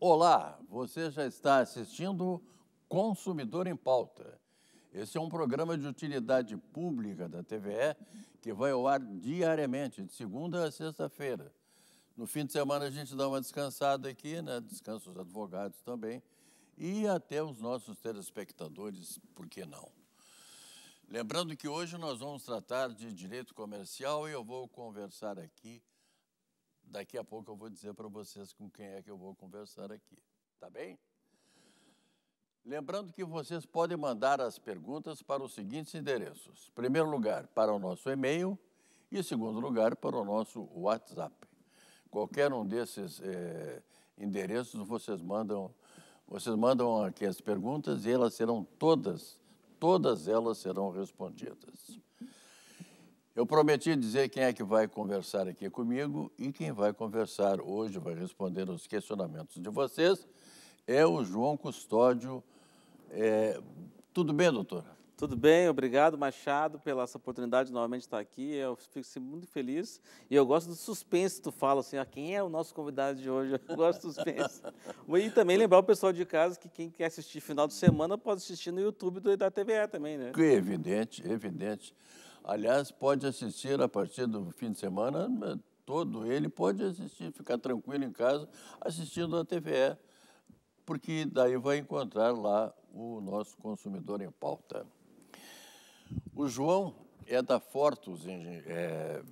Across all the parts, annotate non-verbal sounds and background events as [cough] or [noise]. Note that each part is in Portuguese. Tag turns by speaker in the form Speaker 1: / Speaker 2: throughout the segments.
Speaker 1: Olá, você já está assistindo Consumidor em Pauta. Esse é um programa de utilidade pública da TVE que vai ao ar diariamente, de segunda a sexta-feira. No fim de semana a gente dá uma descansada aqui, né? descansa os advogados também, e até os nossos telespectadores, por que não? Lembrando que hoje nós vamos tratar de direito comercial e eu vou conversar aqui. Daqui a pouco eu vou dizer para vocês com quem é que eu vou conversar aqui, tá bem? Lembrando que vocês podem mandar as perguntas para os seguintes endereços: primeiro lugar, para o nosso e-mail e segundo lugar, para o nosso WhatsApp. Qualquer um desses é, endereços vocês mandam vocês mandam aqui as perguntas e elas serão todas, todas elas serão respondidas. Eu prometi dizer quem é que vai conversar aqui comigo e quem vai conversar hoje, vai responder os questionamentos de vocês, é o João Custódio. É... Tudo bem, doutora?
Speaker 2: Tudo bem, obrigado, Machado, pela essa oportunidade de novamente estar aqui. Eu fico assim, muito feliz e eu gosto do suspense. Tu fala assim, ah, quem é o nosso convidado de hoje? [laughs] Eu gosto do suspense. e também lembrar o pessoal de casa que quem quer assistir final de semana pode assistir no YouTube do, da TVE também, né? Que evidente, evidente. Aliás, pode
Speaker 1: assistir a partir do fim de semana, todo ele pode assistir, ficar tranquilo em casa assistindo a TVE, porque daí vai encontrar lá o nosso consumidor em pauta. O João é da Fortus é,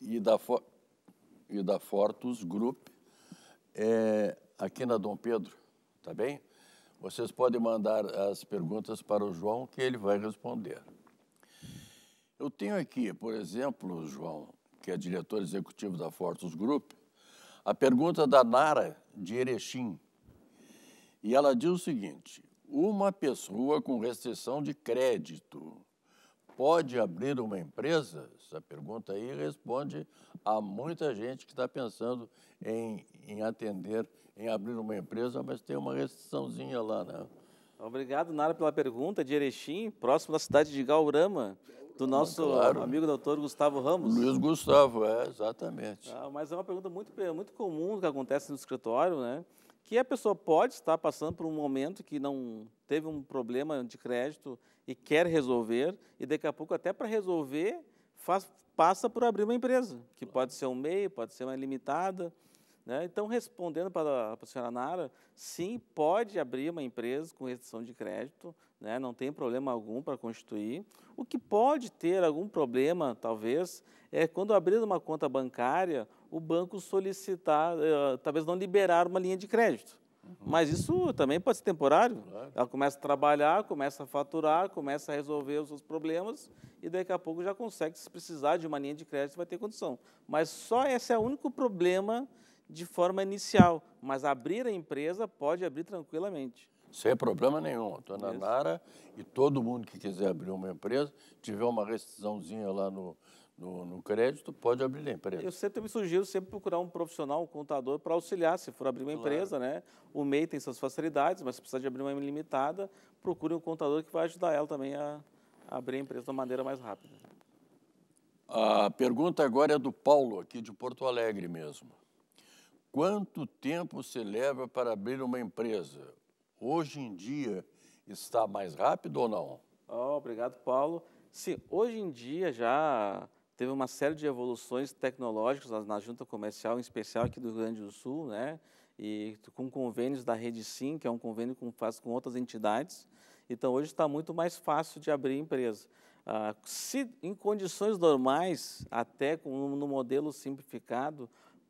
Speaker 1: e, da For, e da Fortus Group é, aqui na Dom Pedro, tá bem? Vocês podem mandar as perguntas para o João que ele vai responder. Eu tenho aqui, por exemplo, João, que é diretor executivo da Fortus Group, a pergunta da Nara de Erechim. E ela diz o seguinte: uma pessoa com restrição de crédito pode abrir uma empresa? Essa pergunta aí responde a muita gente que está pensando
Speaker 2: em, em atender, em abrir uma empresa, mas tem uma restriçãozinha lá, né? Obrigado, Nara, pela pergunta. De Erechim, próximo da cidade de Gaurama, do ah, nosso claro. amigo doutor Gustavo Ramos. Luiz Gustavo, é, exatamente. Ah, mas é uma pergunta muito, muito comum que acontece no escritório, né? que a pessoa pode estar passando por um momento que não teve um problema de crédito e quer resolver, e daqui a pouco, até para resolver, faz, passa por abrir uma empresa, que pode ser um meio, pode ser uma limitada. Né? Então, respondendo para a, para a senhora Nara, sim, pode abrir uma empresa com restrição de crédito, né? não tem problema algum para constituir. O que pode ter algum problema, talvez, é quando abrir uma conta bancária, o banco solicitar, uh, talvez não liberar uma linha de crédito. Uhum. Mas isso também pode ser temporário. Claro. Ela começa a trabalhar, começa a faturar, começa a resolver os seus problemas e daqui a pouco já consegue, se precisar de uma linha de crédito, vai ter condição. Mas só esse é o único problema de forma inicial. Mas abrir a empresa pode abrir tranquilamente. Sem problema
Speaker 1: nenhum. A dona Isso. Nara e todo mundo que quiser abrir uma empresa, tiver uma rescisãozinha
Speaker 2: lá no, no, no, crédito, pode abrir a empresa. Eu sempre me sugiro sempre procurar um profissional, um contador, para auxiliar, se for abrir uma claro. empresa, né? O MEI tem suas facilidades, mas se precisar de abrir uma limitada, procure um contador que vai ajudar ela também a, a abrir a empresa de uma maneira mais rápida.
Speaker 1: A pergunta agora é do Paulo, aqui de Porto Alegre mesmo. Quanto tempo se leva para abrir uma empresa? hoje em dia
Speaker 2: está mais rápido ou não? Oh, obrigado, Paulo. Sim, hoje em dia já teve uma série de evoluções tecnológicas na, junta comercial, em especial aqui do Rio Grande do Sul, né? E com convênios da Rede Sim, que é um convênio que faz com outras entidades. Então, hoje está muito mais fácil de abrir empresa. Ah, se em condições normais, até com, no modelo simplificado,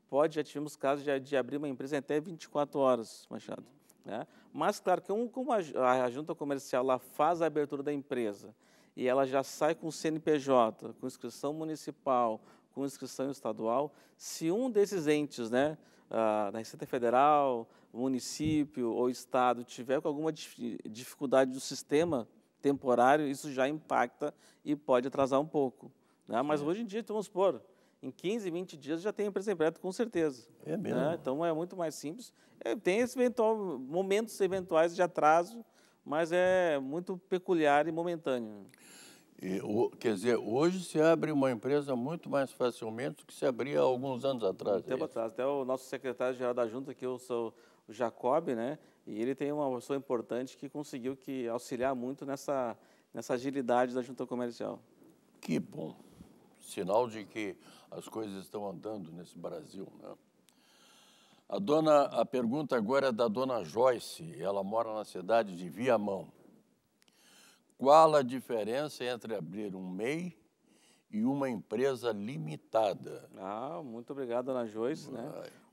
Speaker 2: pode, já tivemos casos de, de abrir uma empresa em até 24 horas, Machado. Né? Mas, claro, que um, como a, a junta comercial lá faz a abertura da empresa e ela já sai com CNPJ, com inscrição municipal, com inscrição estadual, se um desses entes, né, ah, da Receita Federal, município ou estado, tiver com alguma dif dificuldade do sistema temporário, isso já impacta e pode atrasar um pouco. Né? Mas hoje em dia, vamos supor, em 15, 20 dias já tem a empresa empréstimo com certeza. É mesmo. Né? Então é muito mais simples. É, tem esse eventual, momentos eventuais de atraso, mas é muito peculiar e momentâneo.
Speaker 1: E, o, quer dizer, hoje se abre uma empresa muito mais facilmente do que se abria há alguns anos atrás. Um tempo é atrás. Até o
Speaker 2: nosso secretário-geral da Junta, que eu sou o Jacob, né? E ele tem uma pessoa importante que conseguiu que auxiliar muito nessa, nessa agilidade da Junta Comercial. Que bom. Sinal de que as coisas estão andando
Speaker 1: nesse Brasil. Né? A, dona, a pergunta agora é da dona Joyce, ela mora na cidade de Viamão. Qual a diferença entre abrir um MEI
Speaker 2: e uma empresa limitada? Ah, muito obrigado, dona Joyce. Né?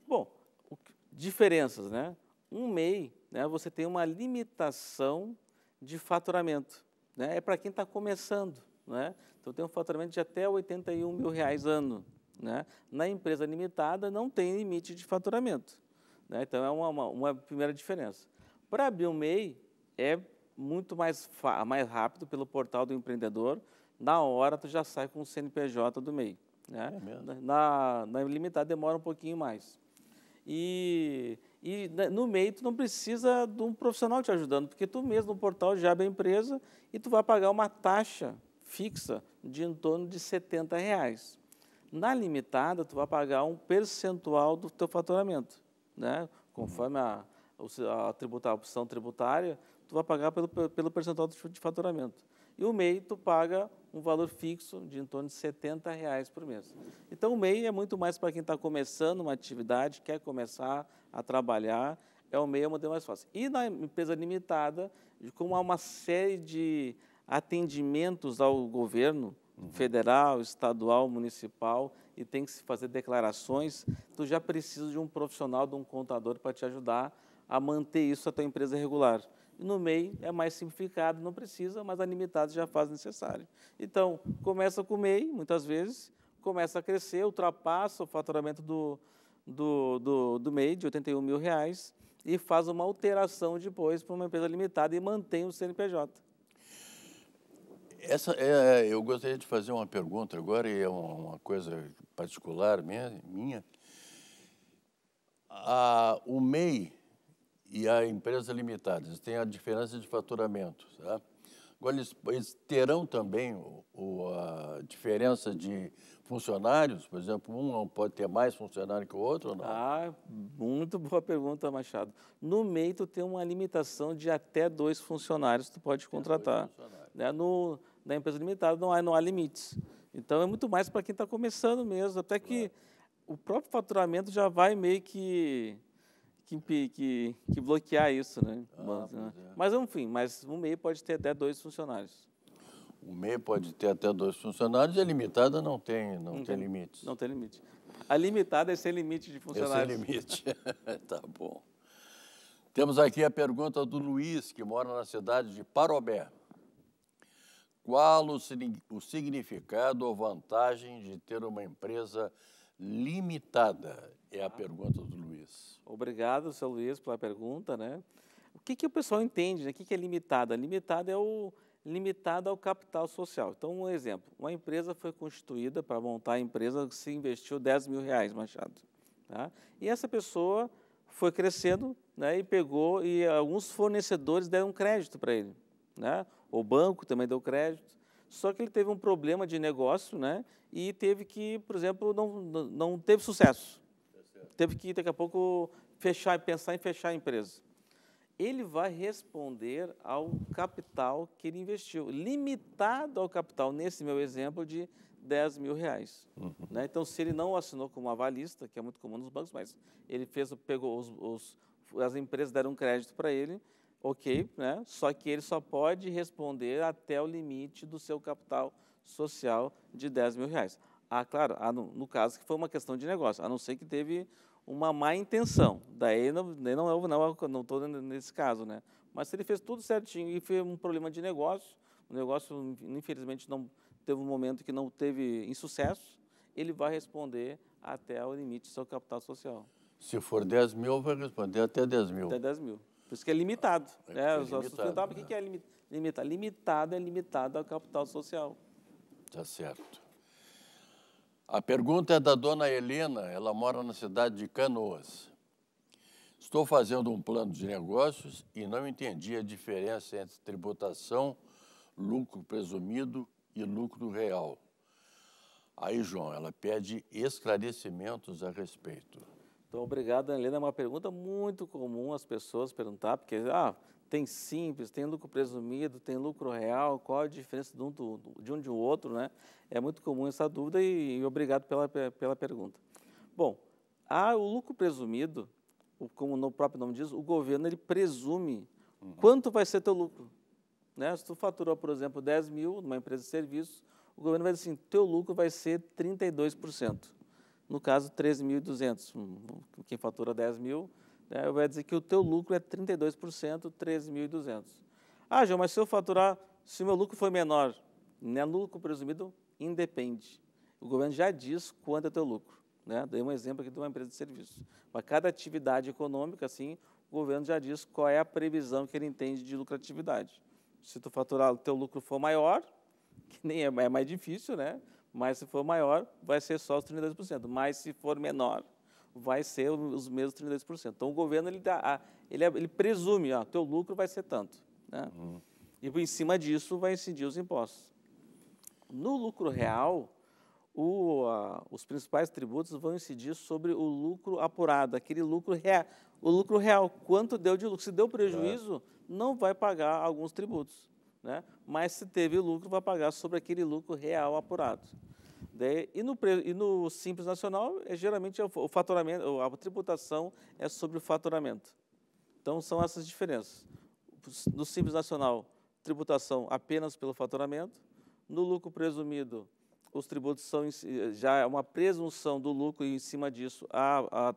Speaker 2: Bom, o, diferenças, né? Um MEI, né, você tem uma limitação de faturamento. Né? É para quem está começando né? então tem um faturamento de até 81 mil reais ano. Né? Na empresa limitada não tem limite de faturamento. Né? Então é uma, uma, uma, primeira diferença. Para abrir um MEI é muito mais, mais rápido pelo portal do empreendedor. Na hora tu já sai com o CNPJ do MEI. Né? É na, na limitada demora um pouquinho mais. E, e né, no MEI tu não precisa de um profissional te ajudando, porque tu mesmo no portal já abre a empresa e tu vai pagar uma taxa fixa de em torno de 70 reais. Na limitada, tu vai pagar um percentual do teu faturamento, né? Conforme a, a, tributar, a opção tributária, tu vai pagar pelo, pelo percentual de faturamento. E o MEI, tu paga um valor fixo de em torno de 70 reais por mês. Então, o MEI é muito mais para quem está começando uma atividade, quer começar a trabalhar, é o MEI é o modelo mais fácil. E na empresa limitada, como há uma série de atendimentos ao governo uhum. federal, estadual, municipal e tem que se fazer declarações, tu já precisa de um profissional, de um contador para te ajudar a manter isso a tua empresa regular. no MEI é mais simplificado, não precisa, mas a limitada já faz necessário. Então, começa com o MEI, muitas vezes, começa a crescer, ultrapassa o faturamento do, do, do, do MEI de 81 mil reais e faz uma alteração depois para uma empresa limitada e mantém o CNPJ.
Speaker 1: Essa é, é, eu gostaria de fazer uma pergunta agora, e é uma, coisa particular minha. minha. A, o MEI e a empresa limitada, têm a diferença de faturamento. Tá? Agora, eles, eles terão também o, o, a diferença de funcionários? Por exemplo, um não pode ter mais funcionário que o outro ou não? Ah,
Speaker 2: muito boa pergunta, Machado. No MEI, tu tem uma limitação de até dois funcionários que tu pode contratar. Né? No, da empresa limitada, não há, não há limites. Então, é muito mais para quem está começando mesmo, até que o próprio faturamento já vai meio que que, que, que bloquear isso, né? Ah, mas, né? é. mas, enfim, mas um MEI pode ter até dois funcionários. O MEI pode ter até dois funcionários
Speaker 1: e a limitada não tem, não, não tem, limites. Não tem limite. A limitada é sem limite de é funcionários. sem limite. [laughs] tá bom. Temos aqui a pergunta do Luiz, que mora na cidade de Parobé. Qual o, o significado ou vantagem de ter uma empresa limitada? É a pergunta
Speaker 2: do Luiz. Obrigado, seu Luiz, pela pergunta. Né? O que, que o pessoal entende? Né? O que, que é limitada? Limitada é o limitado ao capital social. Então, um exemplo, uma empresa foi constituída para montar a empresa que se investiu 10 mil reais, Machado. Tá? E essa pessoa foi crescendo né, e pegou, e alguns fornecedores deram crédito para ele né? O banco também deu crédito. Só que ele teve um problema de negócio, né? E teve que, por exemplo, não, não teve sucesso. Teve que, daqui a pouco, fechar, pensar em fechar a empresa. Ele vai responder ao capital que ele investiu, limitado ao capital, nesse meu exemplo, de 10 mil reais. Uhum. Né? Então, se ele não assinou como avalista, que é muito comum nos bancos, mas ele fez, pegou os, os as empresas deram crédito para ele, ok, né? só que ele só pode responder até o limite do seu capital social de 10 mil reais. Ah, claro, ah, no, no, caso que foi uma questão de negócio, a não ser que teve uma má intenção. Daí não, não, é não, é não estou nesse caso, né? Mas se ele fez tudo certinho e foi um problema de negócio, o negócio, infelizmente, não teve um momento que não teve insucesso, ele vai responder até o limite do seu capital social. Se for 10 mil, vai responder até 10 mil. Até 10 mil. Por isso que é limitado. É, né? é limitado, sustentável, né? o que é limitado? Limitado é limitado ao capital social. Tá certo.
Speaker 1: A pergunta é da dona Helena, ela mora na cidade de Canoas. Estou fazendo um plano de negócios e não entendi a diferença entre tributação, lucro presumido e lucro real. Aí, João, ela pede esclarecimentos a respeito. Então,
Speaker 2: obrigado, Helena. É uma pergunta muito comum as pessoas perguntar, porque ah, tem simples, tem lucro presumido, tem lucro real, qual a diferença de um, do, de um de outro, né? É muito comum essa dúvida e, e obrigado pela, pela pergunta. Bom, ah o lucro presumido, como no próprio nome diz, o governo ele presume uhum. quanto vai ser teu lucro. Né? Se tu faturou, por exemplo, 10 mil numa empresa de serviços, o governo vai dizer assim, teu lucro vai ser 32% no caso 13.200, quem fatura 10 mil, né, vai dizer que o teu lucro é 32%, 13.200. Ah, João, mas se eu faturar, se o meu lucro foi menor, né, lucro presumido independe. O governo já diz quanto é o teu lucro. Né? Dei um exemplo aqui de uma empresa de serviços. Para cada atividade econômica, assim, o governo já diz qual é a previsão que ele entende de lucratividade. Se tu faturar, o teu lucro for maior, [laughs] que nem é, é mais difícil, né? Mas se for maior, vai ser só os 32%. Mas se for menor, vai ser os mesmos 32%. Então o governo ele dá, ele, é, ele presume, ó, teu lucro vai ser tanto, né? Uhum. E em cima disso vai incidir os impostos. No lucro real, o, os principais tributos vão incidir sobre o lucro apurado, aquele lucro real, o lucro real, quanto deu de lucro. Se deu prejuízo, é. não vai pagar alguns tributos né? mas se teve lucro, vai pagar sobre aquele lucro real apurado. e, no, e no Simples Nacional, é, geralmente é o faturamento, a tributação é sobre o faturamento. Então, são essas diferenças. No Simples Nacional, tributação apenas pelo faturamento. No lucro presumido, os tributos são já é uma presunção do lucro e em cima disso a, a,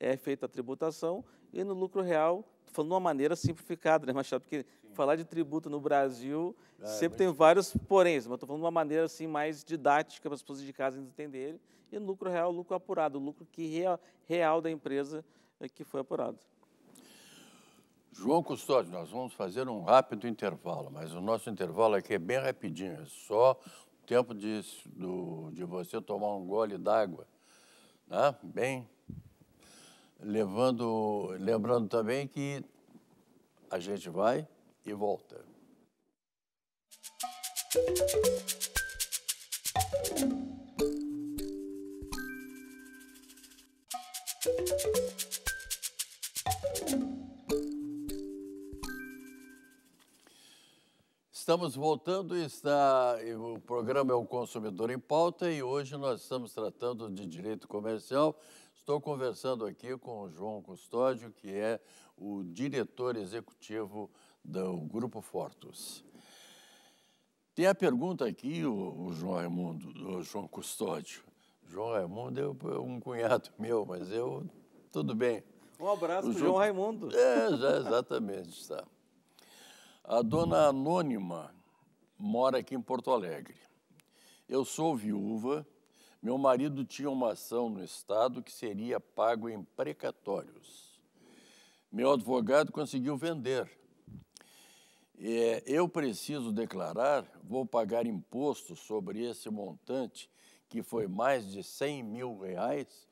Speaker 2: é feita a tributação. E no lucro real, falando de uma maneira simplificada, né, Machado? Porque Sim. falar de tributo no Brasil é, sempre tem vários poréns, mas estou falando de uma maneira assim mais didática para as pessoas de casa entenderem. E lucro real, lucro apurado, lucro que real, real da empresa é que foi apurado.
Speaker 1: João Custódio, nós vamos fazer um rápido intervalo, mas o nosso intervalo aqui é bem rapidinho, é só o tempo de, do, de você tomar um gole d'água, né? bem levando, lembrando também que a gente vai e volta. Estamos voltando, está, o programa é o Consumidor em Pauta e hoje nós estamos tratando de direito comercial Estou conversando aqui com o João Custódio, que é o diretor executivo do Grupo Fortus. Tem a pergunta aqui, o, o João Raimundo, o João Custódio. João Raimundo é um cunhado [laughs] meu, mas eu, tudo bem. Um abraço para João... João Raimundo. É, já, exatamente, está. A dona Anônima mora aqui em Porto Alegre. Eu sou viúva meu marido tinha uma ação no Estado que seria pago em precatórios. Meu advogado conseguiu vender. É, eu preciso declarar, vou pagar imposto sobre esse montante, que foi mais de 100 mil reais.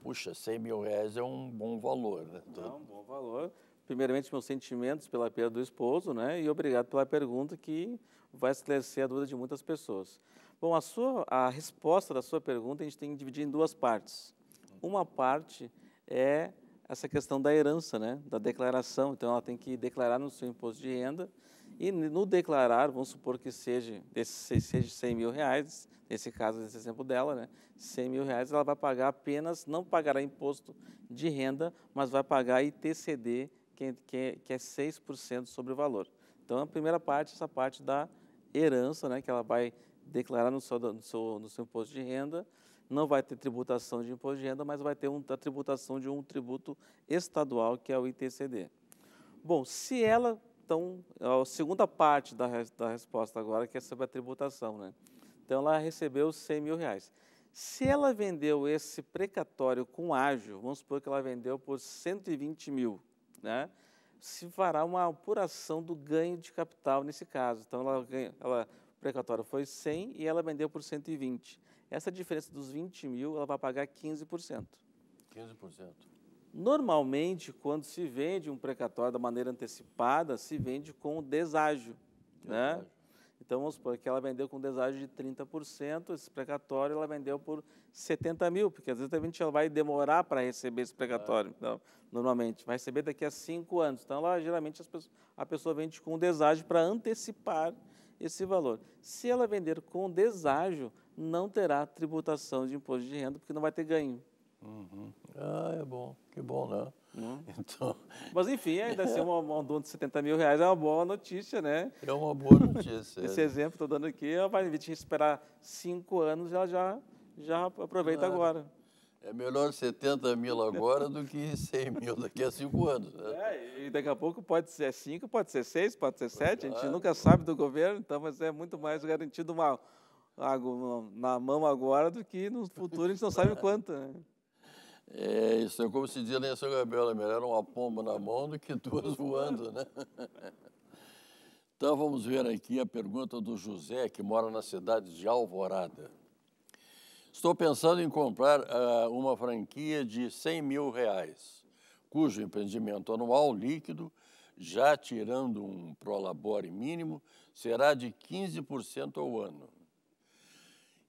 Speaker 1: Puxa, 100 mil reais é um
Speaker 2: bom valor, né? É então um bom valor. Primeiramente, meus sentimentos pela perda do esposo, né? E obrigado pela pergunta que vai esclarecer a dúvida de muitas pessoas. Bom, a, sua, a resposta da sua pergunta a gente tem que dividir em duas partes. Uma parte é essa questão da herança, né, da declaração. Então, ela tem que declarar no seu imposto de renda e no declarar, vamos supor que seja, desse, seja 100 mil reais, nesse caso, nesse exemplo dela, né, 100 mil reais, ela vai pagar apenas, não pagará imposto de renda, mas vai pagar ITCD, que, que, que é 6% sobre o valor. Então, a primeira parte, essa parte da herança, né, que ela vai declarar no seu, no, seu, no seu imposto de renda, não vai ter tributação de imposto de renda, mas vai ter uma a tributação de um tributo estadual, que é o ITCD. Bom, se ela, então, a segunda parte da, da resposta agora, que é sobre a tributação, né? Então, ela recebeu 100 mil reais. Se ela vendeu esse precatório com ágio, vamos supor que ela vendeu por 120 mil, né? se fará uma apuração do ganho de capital nesse caso. Então, ela, ganha, ela precatório foi 100 e ela vendeu por 120. Essa diferença dos 20 mil, ela vai pagar 15%.
Speaker 1: 15%.
Speaker 2: Normalmente, quando se vende um precatório da maneira antecipada, se vende com deságio. Né? Deságio. Então, vamos supor que ela vendeu com deságio de 30%, esse precatório ela vendeu por 70 mil, porque às vezes a gente vai demorar para receber esse precatório. É. Então, normalmente, vai receber daqui a 5 anos. Então, ela, geralmente, pessoas, a pessoa vende com deságio para antecipar esse valor. Se ela vender com deságio, não terá tributação de imposto de renda, porque não vai ter ganho. Uhum. Ah, é bom, que bom, né?
Speaker 1: Hum. [laughs] Então...
Speaker 2: Mas enfim, ainda assim, uma, uma dono de 70 mil reais é uma boa notícia, né? É uma boa notícia. [laughs] É. Esse é. exemplo que estou dando aqui, ela vai, esperar cinco anos, e ela já, já aproveita claro. agora. É melhor 70 mil agora do que 100 mil daqui a cinco anos. Né? É, e daqui a pouco pode ser cinco, pode ser seis, pode ser sete. A gente nunca sabe do governo, então, mas é muito mais garantido uma, uma na mão agora do que no futuro a gente não sabe quanto. Né?
Speaker 1: É isso, é como se dizia lá em São Gabriel, é melhor uma pomba na mão do que duas voando, né? Então vamos ver aqui a pergunta do José, que mora na cidade de Alvorada. Estou pensando em comprar uh, uma franquia de 100 mil reais, cujo empreendimento anual líquido, já tirando um prolabore mínimo, será de 15% ao ano.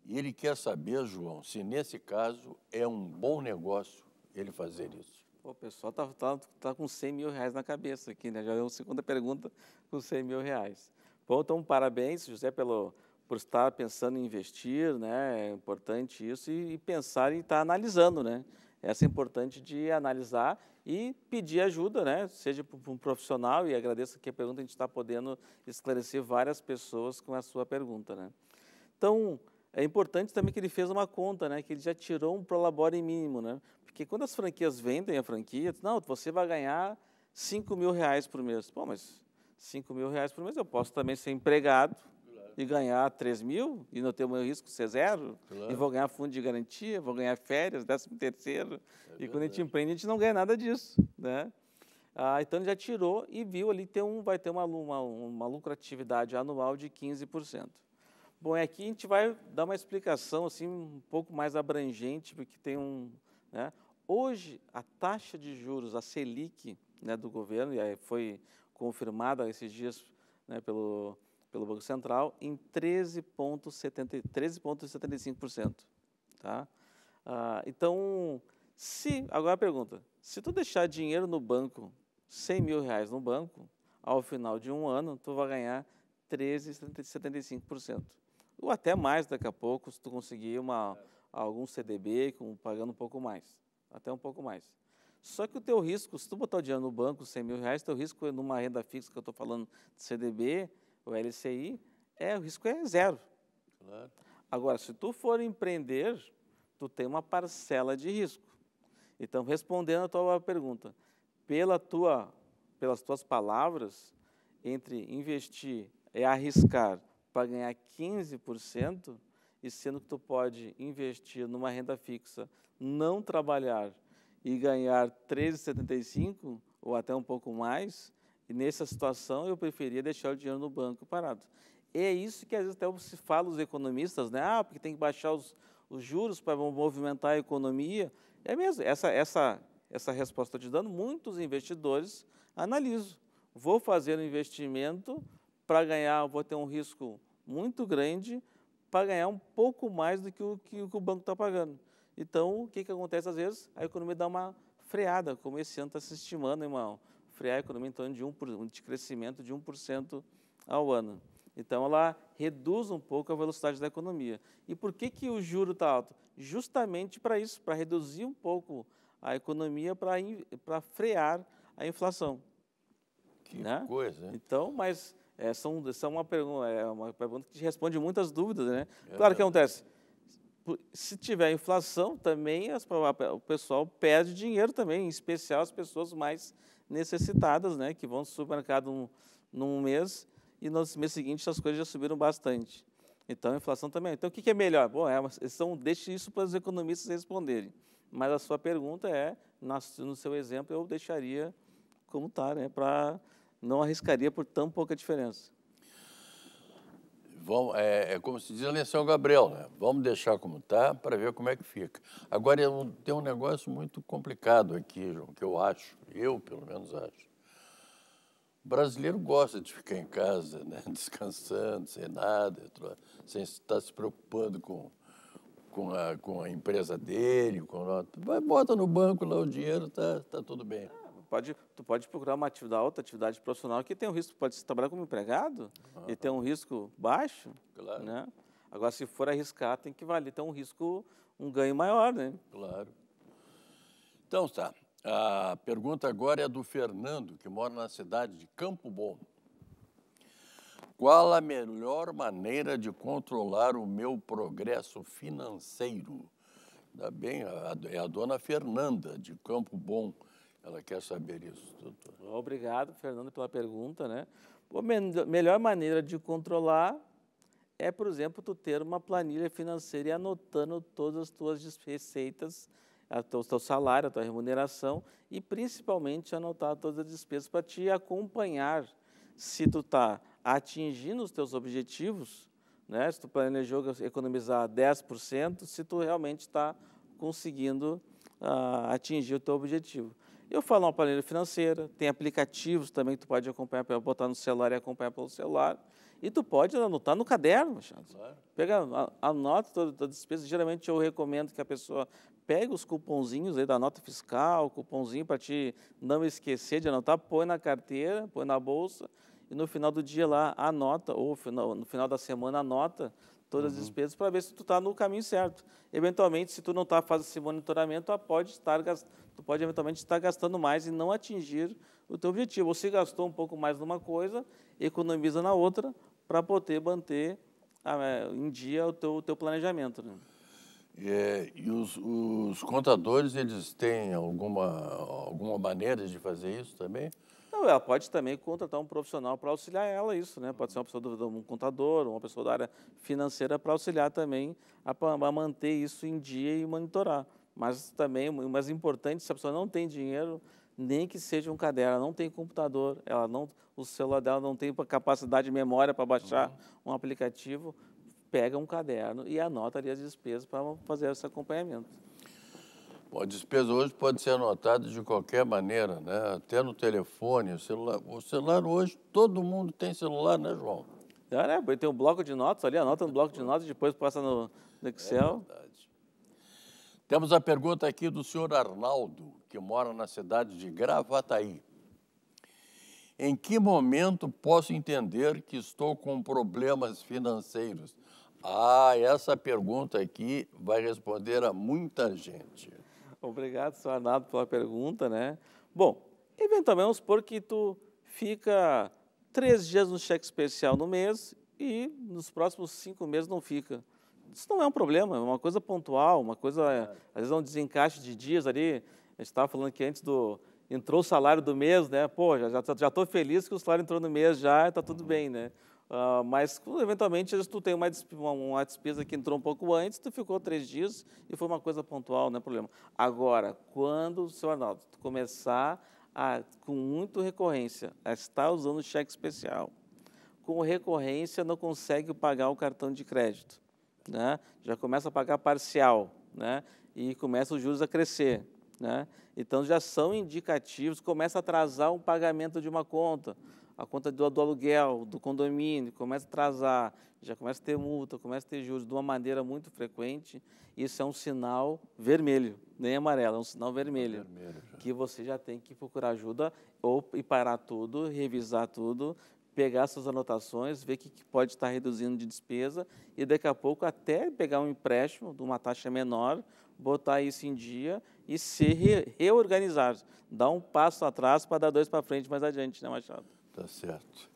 Speaker 1: E ele quer saber, João, se nesse caso é um bom negócio ele fazer isso.
Speaker 2: Pô, o pessoal está tá, tá com 100 mil reais na cabeça aqui, né? Já deu é uma segunda pergunta com 100 mil reais. Bom, então parabéns, José, pelo, por estar pensando em investir, né? É importante isso e, e pensar e estar tá analisando, né? Essa é importante de analisar e pedir ajuda, né? Seja para um profissional e agradeço que a pergunta a gente está podendo esclarecer várias pessoas com a sua pergunta, né? Então é importante também que ele fez uma conta, né? Que ele já tirou um prolabore mínimo, né? Porque quando as franquias vendem a franquia, não, você vai ganhar 5 mil reais por mês. Bom, mas 5 mil reais por mês eu posso também ser empregado, e ganhar 3 mil e não ter o meu risco ser zero, claro. e vou ganhar fundo de garantia, vou ganhar férias, 13 terceiro. É e verdade. quando a gente empreende, a gente não ganha nada disso. Né? Ah, então ele já tirou e viu ali que um, vai ter uma, uma, uma lucratividade anual de 15%. Bom, é aqui a gente vai dar uma explicação assim um pouco mais abrangente, porque tem um. Né? Hoje, a taxa de juros, a Selic né, do governo, e foi confirmada esses dias né, pelo pelo Banco Central em 13,75%. Tá? Ah, então, se, agora a pergunta, se tu deixar dinheiro no banco, 100 mil reais no banco, ao final de um ano, tu vai ganhar 13,75%. Ou até mais daqui a pouco, se tu conseguir uma, algum CDB com, pagando um pouco mais, até um pouco mais. Só que o teu risco, se tu botar o dinheiro no banco, 100 mil reais, teu risco é numa renda fixa que eu estou falando de CDB o LCI, é, o risco é zero. Claro. Agora, se tu for empreender, tu tem uma parcela de risco. Então, respondendo a tua pergunta, pela tua, pelas tuas palavras, entre investir e arriscar para ganhar 15%, e sendo que tu pode investir numa renda fixa, não trabalhar e ganhar 13,75 ou até um pouco mais, e nessa situação, eu preferia deixar o dinheiro no banco parado. E é isso que às vezes até se fala os economistas, né? Ah, porque tem que baixar os, os juros para movimentar a economia. É mesmo, essa, essa, essa resposta te dando, muitos investidores analisam. Vou fazer um investimento para ganhar, vou ter um risco muito grande para ganhar um pouco mais do que o que, o banco está pagando. Então, o que, que acontece às vezes? A economia dá uma freada, como esse ano está se estimando, irmão frear a economia em torno de, 1, de crescimento de 1% ao ano. Então, ela reduz um pouco a velocidade da economia. E por que, que o juro está alto? Justamente para isso, para reduzir um pouco a economia, para frear a inflação. Que né? coisa, hein? Então, mas é, são, são uma, pergunta, é uma pergunta que responde muitas dúvidas, né? É. Claro que acontece. Se tiver inflação, também as, o pessoal perde dinheiro também, em especial as pessoas mais necessitadas, né, que vão ao supermercado um, num mês e no mês seguinte as coisas já subiram bastante. Então, a inflação também. Então, o que, que é melhor? Bom, é deixe isso para os economistas responderem. Mas a sua pergunta é, no seu exemplo, eu deixaria como está, né, para não arriscaria por tão pouca diferença.
Speaker 1: Vamos, é, é, como se diz a eleição Gabriel, né? Vamos deixar como está para ver como é que fica. Agora, tem um negócio muito complicado aqui, João, que eu acho, eu pelo menos acho. O brasileiro gosta de ficar em casa, né? [laughs] descansando, sem nada, sem estar tá se preocupando com,
Speaker 2: com, a, com a empresa dele. Com...
Speaker 1: Vai, bota no banco lá o
Speaker 2: dinheiro, tá, tá tudo bem pode, tu pode procurar uma atividade, outra atividade profissional que tem um risco, pode se trabalhar como empregado uhum. e ter um risco baixo, claro. né? Agora, se for arriscar, tem que valer, tem então, um risco, um ganho maior, né? Claro. Então, tá.
Speaker 1: A pergunta agora é do Fernando, que mora na cidade de Campo Bom. Qual a melhor maneira de controlar o meu progresso financeiro? Ainda bem, é a dona Fernanda, de Campo Bom.
Speaker 2: Ela quer saber isso, doutor. Obrigado, Fernando, pela pergunta. Né? A melhor maneira de controlar é, por exemplo, tu ter uma planilha financeira e anotando todas as tuas receitas, o teu salário, a tua remuneração e, principalmente, anotar todas as despesas para te acompanhar se tu está atingindo os teus objetivos, né? se tu planejou economizar 10%, se tu realmente está conseguindo uh, atingir o teu objetivo. Eu falo uma planilha financeira, tem aplicativos também que tu pode acompanhar, botar no celular e acompanhar pelo celular. E tu pode anotar no caderno, Machado. Claro. Pega, anota toda a despesa. Geralmente eu recomendo que a pessoa pegue os cupomzinhos aí da nota fiscal, cupomzinho para te não esquecer de anotar, põe na carteira, põe na bolsa e no final do dia lá anota, ou no final da semana anota todas uhum. as despesas para ver se tu está no caminho certo. Eventualmente, se tu não está fazendo esse monitoramento, pode estar, tu pode eventualmente estar gastando mais e não atingir o teu objetivo. Ou se gastou um pouco mais numa coisa, economiza na outra para poder manter é, em dia o teu, teu planejamento. Né?
Speaker 1: É, e os, os contadores, eles têm alguma, alguma
Speaker 2: maneira de fazer isso também? Não, ela pode também contratar um profissional para auxiliar ela isso, né? Pode ser uma pessoa do, um contador, uma pessoa da área financeira para auxiliar também a, a, manter isso em dia e monitorar. Mas também, o mais importante, se a pessoa não tem dinheiro, nem que seja um caderno, ela não tem computador, ela não, o celular dela não tem capacidade de memória para baixar uhum. um aplicativo, pega um caderno e anota ali as despesas para fazer esse acompanhamento
Speaker 1: a despesa hoje pode ser anotada de qualquer maneira, né? até no telefone, o celular. O
Speaker 2: celular hoje, todo mundo tem celular,
Speaker 1: né, João? É, é tem um bloco de notas ali, anota no bloco de notas, e depois passa no, no Excel. É verdade. Temos a pergunta aqui do senhor Arnaldo, que mora na cidade de Gravataí. Em que momento posso entender que estou com problemas financeiros? Ah, essa pergunta aqui
Speaker 2: vai responder a muita gente. Obrigado, senhor Arnaldo, pela pergunta, né? Bom, eventualmente, vamos supor que tu fica três dias no cheque especial no mês e nos próximos cinco meses não fica. Isso não é um problema, é uma coisa pontual, uma coisa, é, às vezes é um desencaixe de dias ali. A gente estava falando que antes do, entrou o salário do mês, né? Pô, já estou já, já feliz que o salário entrou no mês já, está tudo bem, né? Uh, mas eventualmente tu tem uma despesa, uma despesa que entrou um pouco antes, tu ficou três dias e foi uma coisa pontual, não é problema. Agora, quando, seu Arnaldo, tu começar a, com muito recorrência a estar usando cheque especial, com recorrência não consegue pagar o cartão de crédito, né? já começa a pagar parcial né? e começa os juros a crescer. Né? Então já são indicativos, começa a atrasar o pagamento de uma conta a conta do, do, aluguel, do condomínio, começa a atrasar, já começa a ter multa, começa a ter juros de uma maneira muito frequente, isso é um sinal vermelho, nem amarelo, é um sinal vermelho, vermelho que você já tem que procurar ajuda ou e parar tudo, revisar tudo, pegar suas anotações, ver o que, que pode estar reduzindo de despesa e daqui a pouco até pegar um empréstimo de uma taxa menor, botar isso em dia e se re reorganizar, dar um passo atrás para dar dois para frente mais adiante, né, Machado? Tá certo.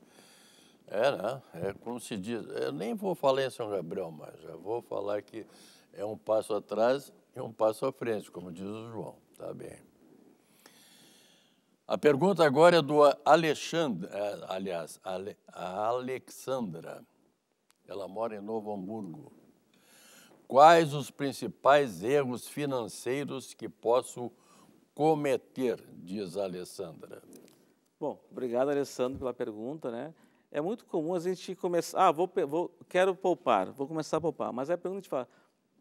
Speaker 1: É, né? É como se diz. Eu nem vou falar em São Gabriel, mas já vou falar que é um passo atrás e um passo à frente, como diz o João. Tá bem. A pergunta agora é do Alexandre, é, aliás, Ale, a Alexandra. Ela mora em Novo Hamburgo. Quais os principais erros financeiros que posso cometer,
Speaker 2: diz a Alessandra? Bom, obrigado, Alessandro, pela pergunta. Né? É muito comum a gente começar, ah, vou, vou, quero poupar, vou começar a poupar, mas a pergunta a é gente fala,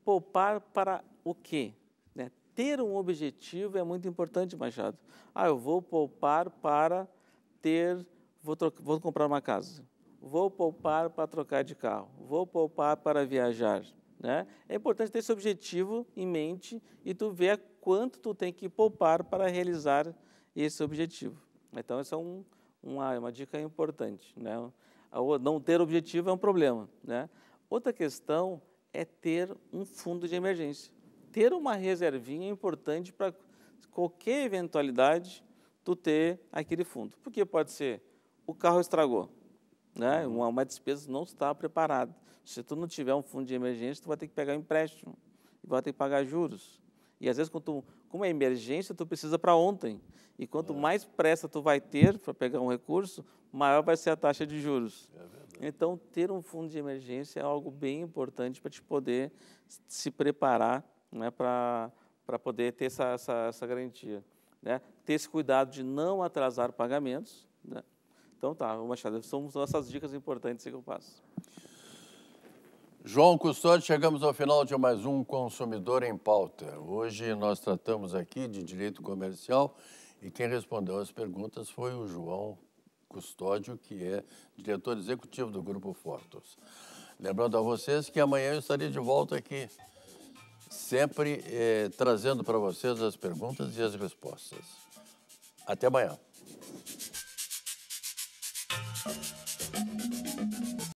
Speaker 2: poupar para o quê? Né? Ter um objetivo é muito importante, Machado. Ah, eu vou poupar para ter, vou, vou comprar uma casa, vou poupar para trocar de carro, vou poupar para viajar. Né? É importante ter esse objetivo em mente e tu ver quanto tu tem que poupar para realizar esse objetivo. Então, essa é um, uma, ah, uma dica importante. Né? Não ter objetivo é um problema. Né? Outra questão é ter um fundo de emergência. Ter uma reservinha é importante para qualquer eventualidade tu ter aquele fundo. Porque pode ser o carro estragou, né? Uhum. Uma, uma despesa não está preparada. Se tu não tiver um fundo de emergência, tu vai ter que pegar um empréstimo e vai ter que pagar juros. E às vezes quando tu como é emergência, tu precisa para ontem. E quanto mais pressa tu vai ter para pegar um recurso, maior vai ser a taxa de juros. É então, ter um fundo de emergência é algo bem importante para te poder se preparar né, para poder ter essa, essa, essa garantia. Né? Ter esse cuidado de não atrasar pagamentos. Né? Então, tá, Machado, são essas dicas importantes que eu passo.
Speaker 1: João Custódio, chegamos ao final de mais um Consumidor em Pauta. Hoje nós tratamos aqui de direito comercial e quem respondeu as perguntas foi o João Custódio, que é diretor executivo do Grupo Fortos. Lembrando a vocês que amanhã eu estarei de volta aqui, sempre eh, trazendo para vocês as perguntas e as respostas. Até amanhã.